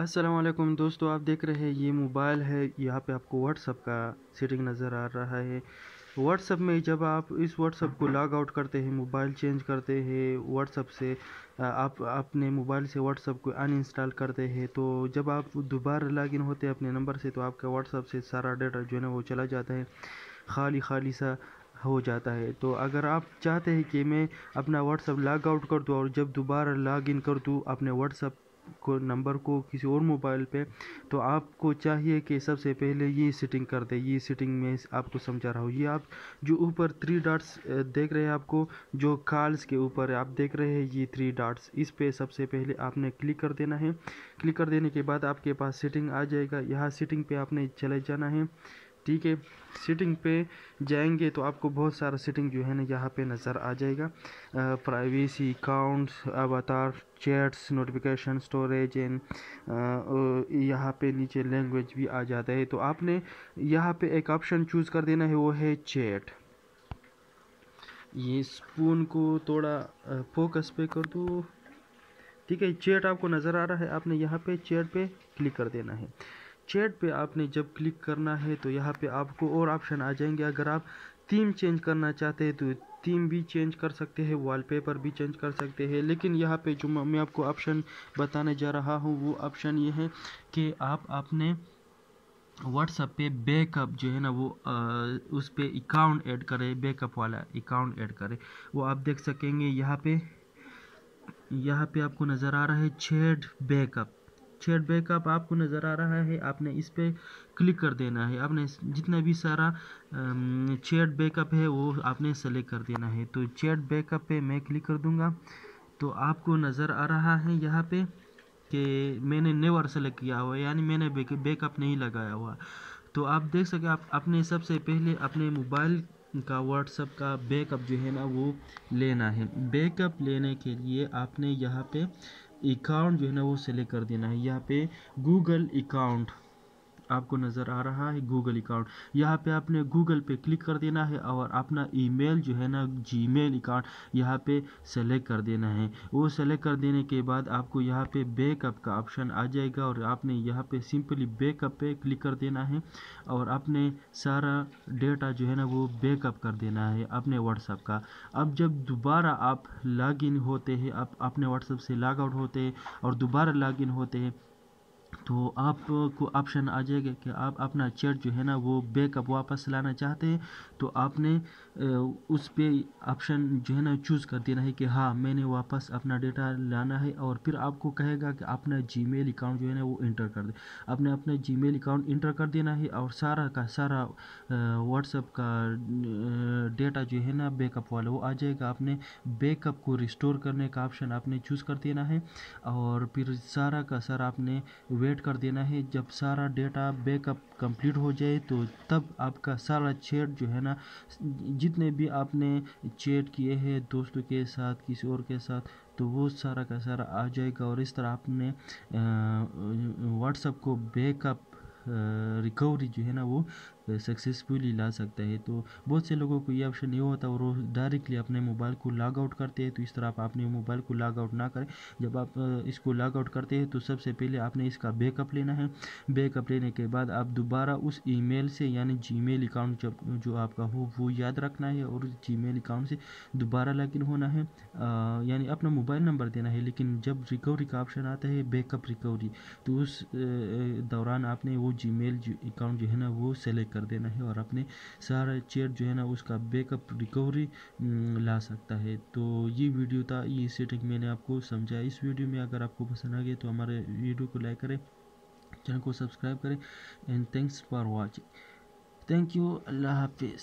असलकुम दोस्तों आप देख रहे हैं ये मोबाइल है यहाँ पे आपको व्हाट्सअप का सेटिंग नज़र आ रहा है व्हाट्सअप में जब आप इस व्हाट्सअप को लॉग आउट करते हैं मोबाइल चेंज करते हैं व्हाट्सअप से आप अपने मोबाइल से व्हाट्सअप को अनइंस्टॉल करते हैं तो जब आप दोबारा इन होते हैं अपने नंबर से तो आपका व्हाट्सअप से सारा डाटा जो है ना वो चला जाता है खाली खाली सा हो जाता है तो अगर आप चाहते हैं कि मैं अपना व्हाट्सअप लॉग आउट कर दूँ और जब दोबारा लॉग इन कर दूँ अपने व्हाट्सअप को नंबर को किसी और मोबाइल पे तो आपको चाहिए कि सबसे पहले ये सेटिंग कर दे ये सेटिंग में आपको समझा रहा हूँ ये आप जो ऊपर थ्री डाट्स देख रहे हैं आपको जो कॉल्स के ऊपर आप देख रहे हैं ये थ्री डाट्स इस पर सबसे पहले आपने क्लिक कर देना है क्लिक कर देने के बाद आपके पास सेटिंग आ जाएगा यहाँ सेटिंग पे आपने चले जाना है ठीक है सीटिंग पे जाएंगे तो आपको बहुत सारा सीटिंग जो है ना यहाँ पे नज़र आ जाएगा privacy accounts avatar chats notification storage and यहाँ पे नीचे लैंग्वेज भी आ जाता है तो आपने यहाँ पे एक ऑप्शन चूज़ कर देना है वो है चैट ये स्पून को थोड़ा फोकस पे कर दो ठीक है चैट आपको नज़र आ रहा है आपने यहाँ पे चैट पे क्लिक कर देना है चैट पे आपने जब क्लिक करना है तो यहाँ पे आपको और ऑप्शन आ जाएंगे अगर आप थीम चेंज करना चाहते हैं तो थीम भी चेंज कर सकते हैं वॉलपेपर भी चेंज कर सकते हैं लेकिन यहाँ पे जो मैं आपको ऑप्शन बताने जा रहा हूँ वो ऑप्शन ये है कि आप अपने व्हाट्सअप पे बैकअप जो है ना वो आ, उस पर अकाउंट ऐड करें बैकअप वाला अकाउंट ऐड करें वो आप देख सकेंगे यहाँ पे यहाँ पे आपको नज़र आ रहा है छेड बैकअप शेयर बैकअप आपको नज़र आ रहा है आपने इस पर क्लिक कर देना है आपने जितना भी सारा चेट बैकअप है वो आपने सेलेक्ट कर देना है तो शेयर बैकअप पे मैं क्लिक कर दूँगा तो आपको नज़र आ रहा है यहाँ पे कि मैंने नेवर सेलेक्ट किया हुआ यानी मैंने बैकअप नहीं लगाया हुआ तो आप देख सकें आप अपने सबसे पहले अपने मोबाइल का व्हाट्सअप का बैकअप जो है ना वो लेना है बैकअप लेने के लिए आपने यहाँ पे अकाउंट जो है ना वो सेलेक्ट कर देना है यहाँ पे गूगल अकाउंट आपको नज़र आ रहा है गूगल अकाउंट यहाँ पे आपने गूगल पे क्लिक कर देना है और अपना ईमेल जो है ना जीमेल अकाउंट यहाँ पे सेलेक्ट कर देना है वो सेलेक्ट कर देने के बाद आपको यहाँ पे बैकअप का ऑप्शन आ जाएगा और आपने यहाँ पे सिंपली बैकअप पे क्लिक कर देना है और अपने सारा डेटा जो है ना वो बैकअप कर देना है अपने व्हाट्सअप का अब जब दोबारा आप लॉगिन होते हैं आप अपने व्हाट्सअप से लॉग आउट होते हैं और दोबारा लॉगिन होते हैं तो आपको ऑप्शन आ जाएगा कि आप अपना चेट जो है ना वो बैकअप वापस लाना चाहते हैं तो आपने उस पर ऑप्शन जो है ना चूज़ कर देना है कि हाँ मैंने वापस अपना डेटा लाना है और फिर आपको कहेगा कि अपना जीमेल अकाउंट जो है ना वो इंटर कर दे आपने अपना जीमेल अकाउंट इंटर कर देना है और सारा का सारा व्हाट्सअप का डेटा जो है ना बैकअप वाला वो आ जाएगा आपने बैकअप को रिस्टोर करने का ऑप्शन आपने चूज़ कर देना है और फिर सारा का सारा आपने वेट वेट कर देना है जब सारा डेटा बैकअप कंप्लीट हो जाए तो तब आपका सारा चैट जो है ना जितने भी आपने चैट किए हैं दोस्तों के साथ किसी और के साथ तो वो सारा का सारा आ जाएगा और इस तरह आपने व्हाट्सअप को बैकअप रिकवरी जो है ना वो सक्सेसफुली ला सकता है तो बहुत से लोगों को ये ऑप्शन नहीं होता और वो डायरेक्टली अपने मोबाइल को लॉग आउट करते हैं तो इस तरह आप अपने मोबाइल को लॉग आउट ना करें जब आप इसको लॉग आउट करते हैं तो सबसे पहले आपने इसका बैकअप लेना है बैकअप लेने के बाद आप दोबारा उस ईमेल से यानी जीमेल अकाउंट जब जो आपका हो वो याद रखना है और जीमेल अकाउंट से दोबारा लॉगिन होना है यानी अपना मोबाइल नंबर देना है लेकिन जब रिकवरी का ऑप्शन आता है बैकअप रिकवरी तो उस दौरान आपने वो जीमेल अकाउंट जो है ना वो सेलेक्ट कर देना है और अपने सारा चेयर जो है ना उसका बैकअप रिकवरी ला सकता है तो ये वीडियो था ये सेटिंग मैंने आपको समझाया इस वीडियो में अगर आपको पसंद आ गया तो हमारे वीडियो को लाइक करें चैनल को सब्सक्राइब करें and thanks for watching thank you Allah हाफिज़